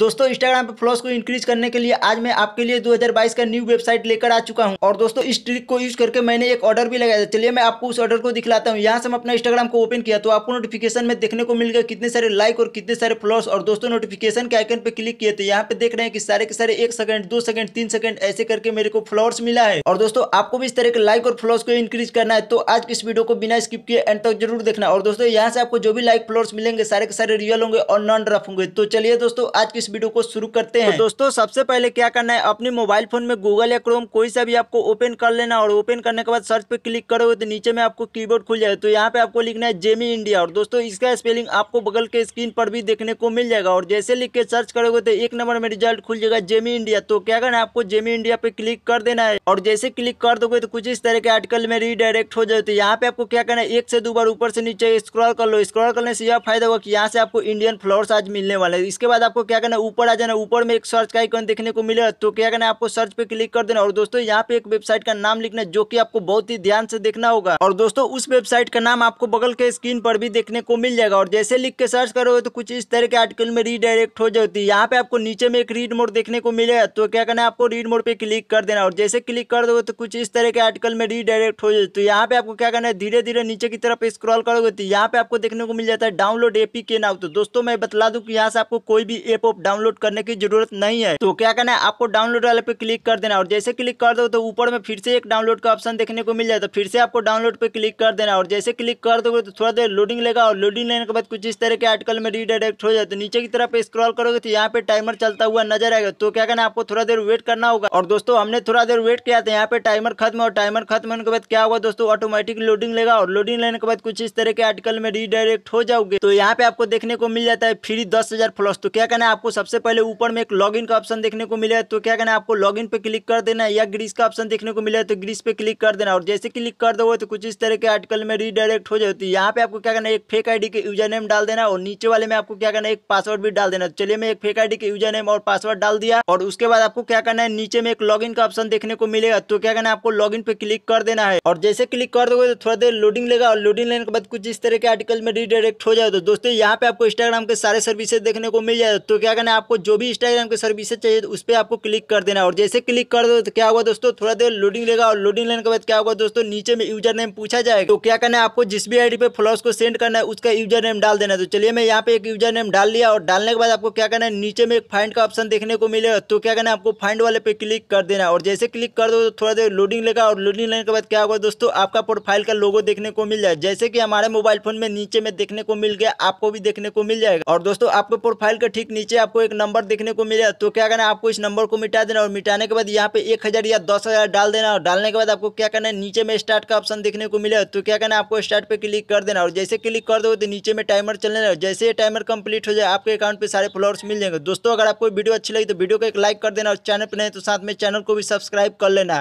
दोस्तों इंस्टाग्राम पे फ्लोस को इंक्रीज करने के लिए आज मैं आपके लिए 2022 का न्यू वेबसाइट लेकर आ चुका हूँ और दोस्तों इस ट्रिक को यूज करके मैंने एक ऑर्डर भी लगाया था चलिए मैं आपको उस ऑर्डर को दिखलाता हूँ यहाँ से मैं अपना इंस्टाग्राम को ओपन किया तो आपको नोटिफिकेशन में देखने को मिल गया कितने सारे लाइक और कितने सारे फ्लोस और दोस्तों नोटिफिकेशन के आइकन पे क्लिक किए तो यहाँ पे देख रहे हैं कि सारे के सारे एक सेकंड दो सेकंड तीन सेकंड ऐसे करके मेरे को फ्लॉर्स मिला है और दोस्तों आपको भी इस तरह के लाइक और फ्लोर्स को इंक्रीज करना है तो आज इस वीडियो को बिना स्किप किए एंड तक जरूर देखना और दोस्तों यहाँ से आपको जो भी लाइक फ्लोर्स मिलेंगे सारे के सारे रियल होंगे और नॉन रफ होंगे तो चलिए दोस्तों आज की वीडियो को शुरू करते तो हैं तो दोस्तों सबसे पहले क्या करना है अपने मोबाइल फोन में गूगल या क्रोम कोई सा भी आपको ओपन कर लेना और ओपन करने के बाद सर्च पे क्लिक करोगे तो नीचे में आपको कीबोर्ड खुल जाए तो यहाँ पे आपको लिखना है जेमी इंडिया और दोस्तों इसका स्पेलिंग आपको बगल के स्क्रीन पर भी देखने को मिल जाएगा और जैसे लिख के सर्च करोगे तो एक नंबर में रिजल्ट खुल जाएगा जेमी इंडिया तो क्या करना है आपको जेमी इंडिया पे क्लिक कर देना है और जैसे क्लिक कर दोगे तो कुछ इस तरह के आर्टिकल में रीडायरेक्ट हो जाए तो यहाँ पे आपको क्या करना है एक से दो बार ऊपर से नीचे स्क्रॉल कर लो स्क्रॉल करने से यह फायदा होगा कि यहाँ से आपको इंडियन फ्लावर्स आज मिलने वाला है इसके बाद आपको क्या करना ऊपर आ जाना ऊपर में एक सर्च का आइकन देखने को मिलेगा तो क्या करना है आपको सर्च पे क्लिक कर देना और दोस्तों यहाँ पे एक वेबसाइट का नाम लिखना जो कि आपको बहुत ही ध्यान से देखना होगा और दोस्तों उस वेबसाइट का नाम आपको बगल के स्क्रीन पर भी देखने को मिल जाएगा और जैसे लिख के सर्च करोगे तो कुछ इस तरह के आर्टिकल में रीडायरेक्ट हो जाती है यहाँ पे आपको नीचे में एक रीड मोड देखने को मिलेगा तो क्या करना है आपको रीड मोड पे क्लिक कर देना और जैसे क्लिक कर दोगे तो कुछ इस तरह के आर्टिकल में रीडायरेक्ट हो जाती तो यहाँ पे आपको क्या करना है धीरे धीरे नीचे की तरफ स्क्रॉल करोगे तो यहाँ पे आपको देखने को मिल जाता है डाउनलोड एपी के नाउ तो दोस्तों मैं बतला दू की यहाँ से आपको कोई भी एप ऑफ डाउनलोड करने की जरूरत नहीं है तो क्या करना है आपको डाउनलोड वाले पे क्लिक कर देना और जैसे क्लिक कर दो तो ऊपर में फिर से एक डाउनलोड का ऑप्शन देखने को मिल जाए तो फिर से आपको डाउनलोड पे क्लिक कर देना और जैसे क्लिक कर दोगे तो थोड़ा देर लोडिंग लेगा और लोडिंग लेने के बाद कुछ इस तरह के आर्टिकल में रीडायरेक्ट हो जाए तो नीचे की तरफ स्क्रॉल करोगे तो यहाँ पे टाइमर चलता हुआ नजर आएगा तो क्या करना आपको थोड़ा देर वेट करना होगा और दोस्तों हमने थोड़ा देर वेट किया था तो यहाँ पे टाइमर खत्म और टाइमर खत्म होने के बाद क्या होगा दोस्तों ऑटोमेटिक लोडिंग लेगा और लोडिंग लेने के बाद कुछ इस तरह के आर्टिकल में रीडायरेक्ट हो जाओगे तो यहाँ पे आपको देखने को मिल जाता है फ्री दस हजार प्लस तो क्या करना है आपको सबसे पहले ऊपर में एक लॉगिन का ऑप्शन देखने को मिला है तो क्या करना है आपको लॉगिन पे क्लिक कर देना है या ग्रीस का ऑप्शन देखने को मिला है तो ग्रीस पे क्लिक कर देना और जैसे क्लिक कर दोगे तो कुछ इस तरह के आर्टिकल में रीडायरेक्ट हो जाए तो यहाँ पे आपको क्या करना है एक फेक आई के यूजर नेम डाल देना और नीचे वाले में आपको क्या करना है एक पासवर्ड भी डाल देना चलिए मैं एक फेक आई के यूजर नेम और पासवर्ड डाल दिया और उसके बाद आपको क्या करना है नीचे में एक लॉग का ऑप्शन देखने को मिलेगा तो क्या करना है आपको लॉग पे क्लिक कर देना है और जैसे क्लिक कर दोगे तो थोड़ा देर लोडिंग लेगा और लोडिंग लेने के बाद कुछ इस तरह के आर्टिकल में रीडायरेक्ट हो जाए तो दोस्तों यहाँ पे आपको इंस्टाग्राम के सारे सर्विसेज देखने को मिल जाए तो क्या करना है आपको जो भी इंस्टाग्राम की सर्विस चाहिए उस पर आपको क्लिक कर देना और जैसे क्लिक कर दो तो क्या होगा दोस्तों थोड़ा देर लोडिंग लेगा और लोडिंग लेने के बाद क्या होगा दोस्तों नीचे में यूजर नेम पूछा जाएगा तो क्या करना है आपको जिस भी आईडी पे फॉलोअर्स को सेंड करना है उसका यूजर नेम डाल देना तो चलिए मैं यहाँ पे एक यूजर नेम डाल लिया और डालने के बाद आपको क्या करना है नीचे में एक फाइंड का ऑप्शन देखने को मिलेगा तो क्या करना है आपको फाइंड वाले पे क्लिक कर देना और जैसे क्लिक कर दो तो थोड़ा देर लोडिंग लेगा और लोडिंग लेने के बाद क्या होगा दोस्तों आपका प्रोफाइल का लोगो देखने को मिल जाए जैसे कि हमारे मोबाइल फोन में नीचे में देखने को मिल गया आपको भी देखने को मिल जाएगा और दोस्तों आपके प्रोफाइल के ठीक नीचे आप आपको एक नंबर देखने को मिलेगा तो क्या करना है आपको इस नंबर को मिटा देना और मिटाने के बाद यहाँ पे एक हज़ार या दस हज़ार डाल देना और डालने के बाद आपको क्या करना है नीचे में स्टार्ट का ऑप्शन देखने को मिलेगा तो क्या करना है आपको स्टार्ट पर क्लिक कर देना और जैसे क्लिक कर दो तो नीचे में टाइमर चलने लगा जैसे ये टाइमर कंप्लीट हो जाए आपके अकाउंट पर सारे फ्लॉर्स मिल जाएंगे दोस्तों अगर आपको वीडियो अच्छी लगी तो वीडियो को एक लाइक कर देना और चैनल पर नहीं तो साथ में चैनल को भी सब्सक्राइब कर लेना